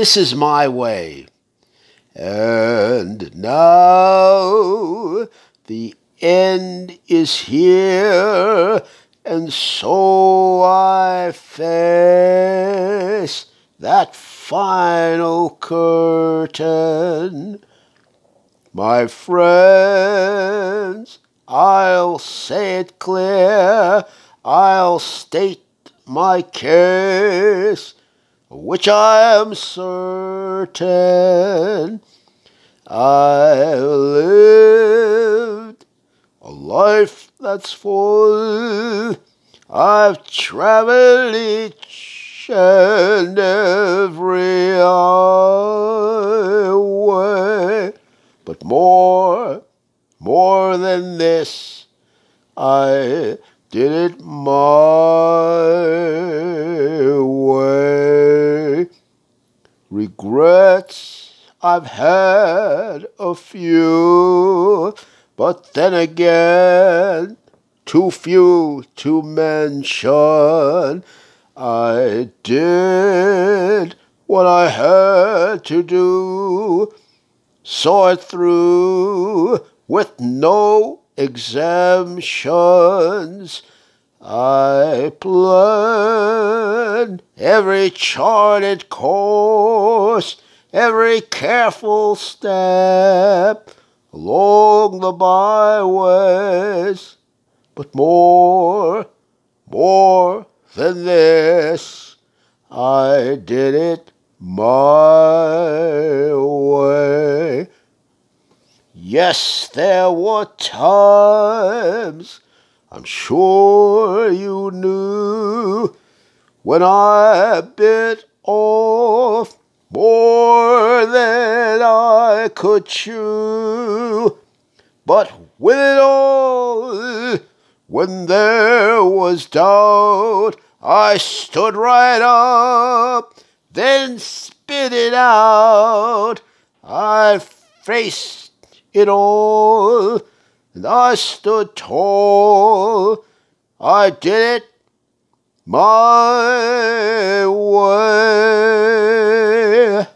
This is my way. And now the end is here, and so I face that final curtain. My friends, I'll say it clear, I'll state my case which I am certain I lived a life that's full. I've traveled each and every way, but more, more than this, I did it my way regrets. I've had a few, but then again, too few to mention. I did what I had to do, saw it through with no exemptions. I planned every charted course, every careful step along the byways, but more, more than this, I did it my way. Yes, there were times I'm sure you knew when I bit off more than I could chew. But with it all, when there was doubt, I stood right up, then spit it out. I faced it all I stood tall. I did it my way.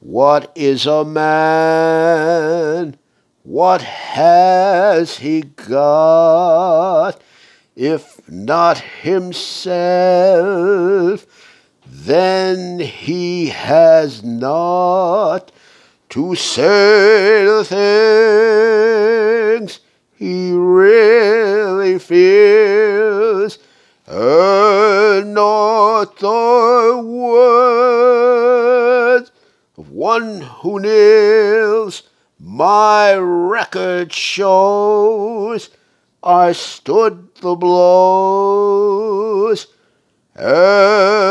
What is a man? What has he got? If not himself, then he has not to say the things he really feels, and not the words of one who kneels. My record shows I stood the blows. And